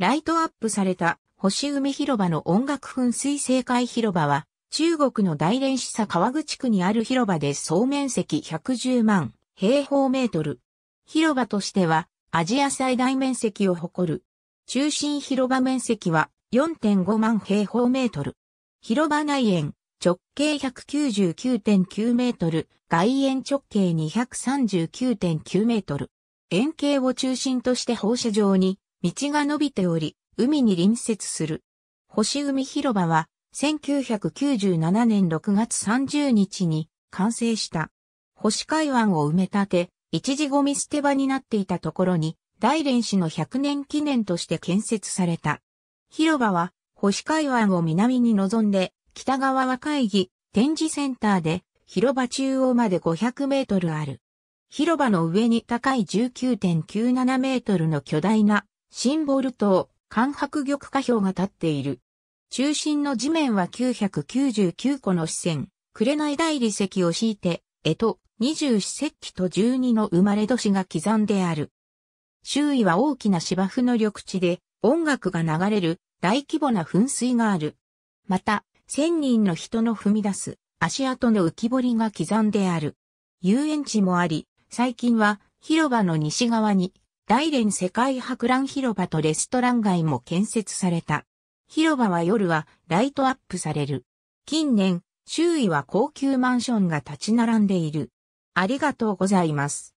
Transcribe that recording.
ライトアップされた星海広場の音楽噴水正解広場は、中国の大連市佐川口区にある広場で総面積110万平方メートル。広場としてはアジア最大面積を誇る。中心広場面積は4.5万平方メートル。広場内縁直径199.9メートル、外縁直径239.9メートル。円形を中心として放射状に道が伸びており、海に隣接する。星海広場は、1997年6月30日に完成した。星海湾を埋め立て、一時ゴミ捨て場になっていたところに、大連市の100年記念として建設された。広場は、星海湾を南に望んで、北側は会議、展示センターで、広場中央まで500メートルある。広場の上に高い19.97メートルの巨大なシンボル島、関白玉下標が立っている。中心の地面は999個の視線、紅大理石を敷いて、えと、二十四石器と十二の生まれ年が刻んである。周囲は大きな芝生の緑地で、音楽が流れる大規模な噴水がある。また、千人の人の踏み出す足跡の浮き彫りが刻んである。遊園地もあり、最近は広場の西側に大連世界博覧広場とレストラン街も建設された。広場は夜はライトアップされる。近年、周囲は高級マンションが立ち並んでいる。ありがとうございます。